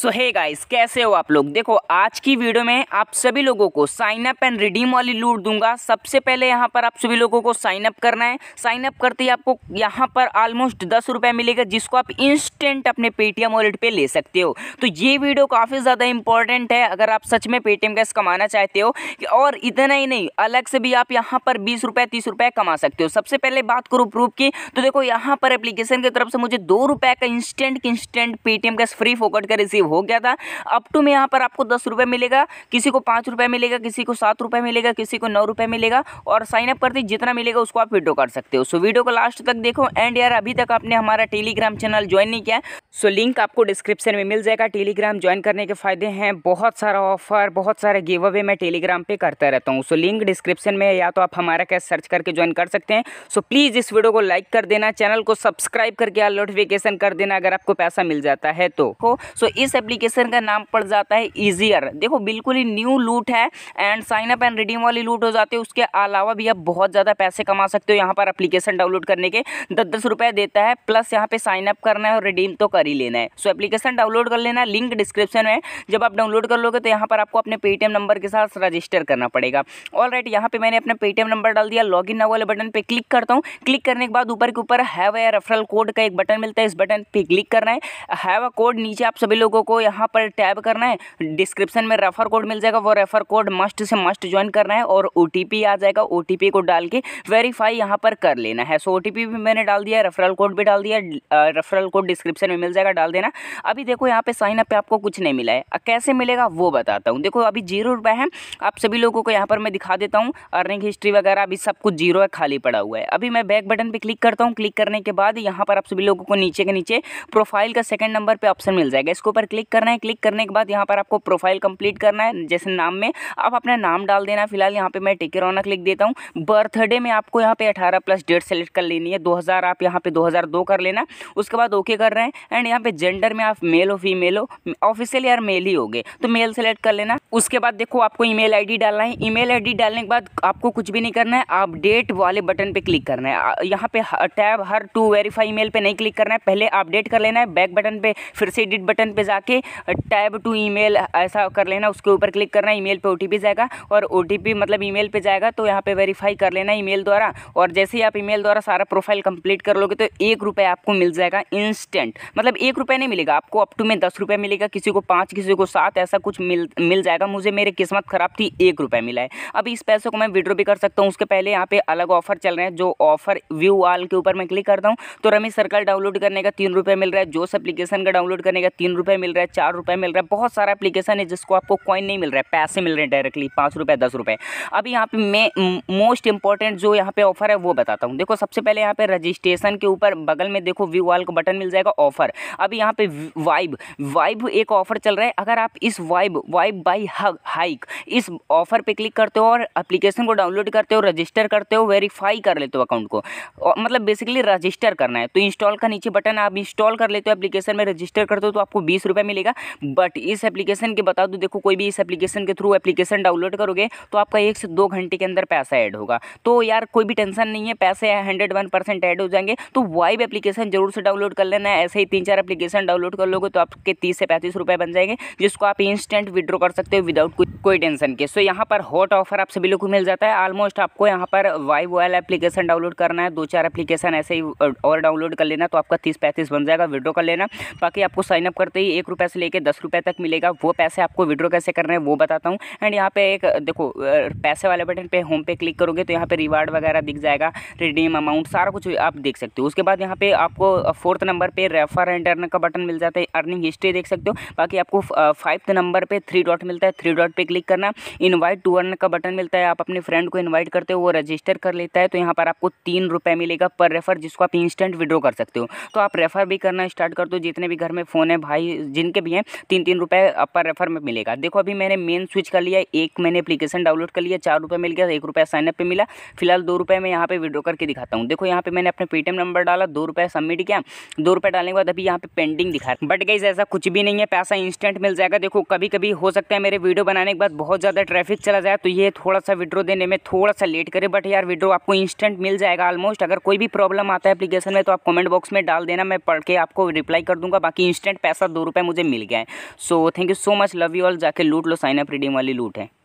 सो है गाइस कैसे हो आप लोग देखो आज की वीडियो में आप सभी लोगों को साइन अप एंड रिडीम वाली लूट दूंगा सबसे पहले यहाँ पर आप सभी लोगों को साइन अप करना है साइन अप करते ही आपको यहाँ पर ऑलमोस्ट दस रुपये मिलेगा जिसको आप इंस्टेंट अपने पेटीएम वॉलेट पे ले सकते हो तो ये वीडियो काफ़ी ज़्यादा इंपॉर्टेंट है अगर आप सच में पेटीएम कैश कमाना चाहते हो और इतना ही नहीं अलग से भी आप यहाँ पर बीस रुपये तीस कमा सकते हो सबसे पहले बात करूँ प्रूफ की तो देखो यहाँ पर एप्लीकेशन की तरफ से मुझे दो का instant instant Paytm cash free फोकट का रिसीव हो गया था अप टू में यहाँ पर आपको दस रुपये मिलेगा किसी को पाँच रुपये मिलेगा किसी को सात रुपये मिलेगा किसी को नौ रुपये मिलेगा और साइन अप करते जितना मिलेगा उसको आप वीडियो कर सकते हो सो वीडियो को लास्ट तक देखो एंड यार अभी तक आपने हमारा टेलीग्राम चैनल ज्वाइन नहीं किया सो लिंक आपको डिस्क्रिप्शन में मिल जाएगा टेलीग्राम ज्वाइन करने के फायदे हैं बहुत सारा ऑफर बहुत सारे गिव अवे मैं टेलीग्राम पे करता रहता हूँ सो लिंक डिस्क्रिप्शन में या तो आप हमारा कैसे सर्च करके ज्वाइन कर सकते हैं सो प्लीज़ इस वीडियो को लाइक कर देना चैनल को सब्सक्राइब करके नोटिफिकेशन कर देना अगर आपको पैसा मिल जाता है तो हो सो इस एप्लीकेशन का नाम पड़ जाता है ईजियर देखो बिल्कुल ही न्यू लूट है and sign up and redeem वाली लूट हो जाती है उसके अलावा भी आप बहुत ज़्यादा पैसे कमा सकते हो यहाँ पर एप्लीकेशन डाउनलोड करने के दस दस रुपये देता है प्लस यहाँ पे साइन अप करना है और रिडीम तो कर ही लेना है सो एप्लीकेशन डाउनलोड कर लेना लिंक डिस्क्रिप्शन में जब आप डाउनलोड कर लोगे तो यहाँ पर आपको अपने पेटीएम नंबर के साथ रजिस्टर करना पड़ेगा ऑल राइट यहाँ पर मैंने अपना पेटीएम नंबर डाल दिया लॉग इन वाले बटन पर क्लिक करता हूँ क्लिक करने के बाद ऊपर के ऊपर हैव ए रेफरल कोड का एक बटन मिलता है इस बटन पर क्लिक करना है हैव अ कोड नीचे आप सभी लोगों को यहाँ पर टैब करना है डिस्क्रिप्शन में रेफर कोड मिल जाएगा वो रेफर कोड मस्ट से मस्ट ज्वाइन करना है और ओ आ जाएगा ओ को डाल के वेरीफाई यहाँ पर कर लेना है सो ओ भी मैंने डाल दिया रेफरल कोड भी डाल दिया रेफरल कोड डिस्क्रिप्शन में मिल जाएगा डाल देना अभी देखो यहाँ पे साइन अप पे आपको कुछ नहीं मिला है कैसे मिलेगा वो बताता हूँ देखो अभी जीरो रुपये है आप सभी लोगों को यहाँ पर मैं दिखा देता हूँ अर्निंग हिस्ट्री वगैरह अभी सब कुछ जीरो है खाली पड़ा हुआ है अभी मैं बैक बटन पर क्लिक करता हूँ क्लिक करने के बाद यहाँ पर आप सभी लोगों को नीचे के नीचे प्रोफाइल का सेकंड नंबर पर ऑप्शन मिल जाएगा इसके ऊपर पर क्लिक करना है क्लिक करने के बाद यहाँ पर आपको प्रोफाइल कंप्लीट करना है जैसे नाम में आप अपना नाम डाल देना फिलहाल यहाँ पे मैं टिके रौनक क्लिक देता हूँ बर्थडे में आपको यहाँ पे अठारह प्लस डेट सेलेक्ट कर लेनी है दो आप यहाँ पे दो कर लेना उसके बाद ओके कर रहे हैं एंड यहाँ पे जेंडर में आप मेल हो फीमेल हो ऑफिशियल यार मेल ही हो तो मेल सेलेक्ट कर लेना उसके बाद देखो आपको ई मेल डालना है ई मेल डालने के बाद आपको कुछ भी नहीं करना है अपडेट वाले बटन पर क्लिक करना है यहाँ पे tap here to verify email पे नहीं क्लिक करना है पहले अपडेट कर लेना है बैक बटन पे फिर से एडिट बटन पे जा जाके टैब टू ईमेल ऐसा कर लेना उसके ऊपर क्लिक करना ईमेल पे ओटीपी जाएगा और ओटीपी मतलब ईमेल पे जाएगा तो यहाँ पे वेरीफाई कर लेना ईमेल द्वारा और जैसे ही आप ईमेल द्वारा सारा प्रोफाइल कंप्लीट कर लोगे तो एक रुपये आपको मिल जाएगा इंस्टेंट मतलब एक रुपये नहीं मिलेगा आपको अप टू में दस रुपये मिलेगा किसी को पाँच किसी को सात ऐसा कुछ मिल मिल जाएगा मुझे मेरी किस्मत ख़राब थी एक रुपये मिला है अब इस पैसे को मैं विड्रो भी कर सकता हूँ उसके पहले यहाँ पे अलग ऑफर चल रहे हैं जो ऑफर व्यू आल के ऊपर मैं क्लिक करता हूँ तो रमेश सर्कल डाउनलोड करने का तीन मिल रहा है जो एप्लीकेशन का डाउनलोड करने का तीन मिल मिल रहा है चार रुपए मिल रहा है बहुत सारा एप्लीकेशन है जिसको आपको कॉइन नहीं मिल रहा है पैसे मिल रहे हैं डायरेक्टली पाँच रुपए दस रुपए अभी यहाँ पे मैं मोस्ट इंपॉर्टेंट जो यहाँ पे ऑफर है वो बताता हूँ देखो सबसे पहले यहाँ पे रजिस्ट्रेशन के ऊपर बगल में देखो व्यू वाल का बटन मिल जाएगा ऑफर अभी यहाँ पे वाइब वाइब एक ऑफर चल रहा है अगर आप इस वाइब वाइब बाई हाइक इस ऑफर पर क्लिक करते हो और अप्लीकेशन को डाउनलोड करते हो रजिस्टर करते हो वेरीफाई कर लेते हो अकाउंट को मतलब बेसिकली रजिस्टर करना है तो इंस्टॉल का नीचे बटन आप इंस्टॉल कर लेते हो एप्लीकेशन में रजिस्टर करते हो तो आपको बीस रुपये मिलेगा बट इस एप्लीकेशन के बता दूँ देखो कोई भी इस एप्लीकेशन के थ्रू एप्लीकेशन डाउनलोड करोगे तो आपका एक से दो घंटे के अंदर पैसा ऐड होगा तो यार कोई भी टेंशन नहीं है पैसे हंड्रेड वन परसेंट ऐड हो जाएंगे तो वाइब एप्लीकेशन जरूर से डाउनलोड कर लेना है ऐसे ही तीन चार एप्लीकेशन डाउनलोड कर लोगे तो आपके तीस से पैंतीस रुपये बन जाएंगे जिसको आप इंस्टेंट विद्रॉ कर सकते हो विदाउट कोई टेंशन के सो यहाँ पर हॉट ऑफर आप सभी लोग को मिल जाता है ऑलमोस्ट आपको यहाँ पर वाइब वाइल एप्लीकेशन डाउनलोड करना है दो चार एप्लीकेशन ऐसे ही और डाउनलोड कर लेना तो आपका तीस पैंतीस बन जाएगा विड्रॉ कर लेना बाकी आपको साइनअप करते ही एक एक रुपये से लेकर दस रुपये तक मिलेगा वो पैसे आपको विड्रॉ कैसे कर रहे हैं वो बताता हूँ एंड यहाँ पे एक देखो पैसे वाले बटन पे होम पे क्लिक करोगे तो यहाँ पे रिवार्ड वगैरह दिख जाएगा रिडीम अमाउंट सारा कुछ आप देख सकते हो उसके बाद यहाँ पे आपको फोर्थ नंबर पर रेफर एंड अर्न का बटन मिल जाता है अर्निंग हिस्ट्री देख सकते हो बाकी आपको फाइव्थ नंबर पर थ्री डॉट मिलता है थ्री डॉट पर क्लिक करना इन्वाइट टू अर्न का बटन मिलता है आप अपने फ्रेंड को इन्वाइट करते हो वो रजिस्टर कर लेता है तो यहाँ पर आपको तीन रुपये मिलेगा पर रेफर जिसको आप इंस्टेंट विड्रॉ कर सकते हो तो आप रेफर भी करना स्टार्ट कर दो जितने भी घर में फ़ोन है भाई जिनके भी हैं तीन तीन रुपये पर रेफर में मिलेगा देखो अभी मैंने मेन स्विच कर लिया एक मैंने अपलीकेशन डाउनलोड कर लिया चार रुपये मिल गया एक रुपया साइनअप पर मिला फिलहाल दो रुपये मैं यहाँ पर विड्रो करके दिखाता हूँ देखो यहाँ पर मैंने अपने पेटीएम नंबर डाला दो रुपये सबमिट किया दो रुपये डालने के बाद अभी यहाँ पे पेंडिंग दिखा रहा बट गई ऐसा कुछ भी नहीं है पैसा इंस्टेंट मिल जाएगा देखो कभी कभी हो सकता है मेरे वीडियो बनाने के बाद बहुत ज़्यादा ट्रैफिक चला जाए तो ये थोड़ा सा विड्रो देने में थोड़ा सा लेट करे बट यार विड्रो आपको इंस्टेंट मिल जाएगा ऑलमोस्ट अगर कोई भी प्रॉब्लम आता है एप्लीकेशन में तो आप कमेंट बॉक्स में डाल देना मैं पढ़ के आपको रिप्लाई कर दूंगा बाकी इंस्टेंट पैसा दो रुपये मुझे मिल गया है so thank you so much love you all जाके लूट लो साइन अप रिडीम वाली लूट है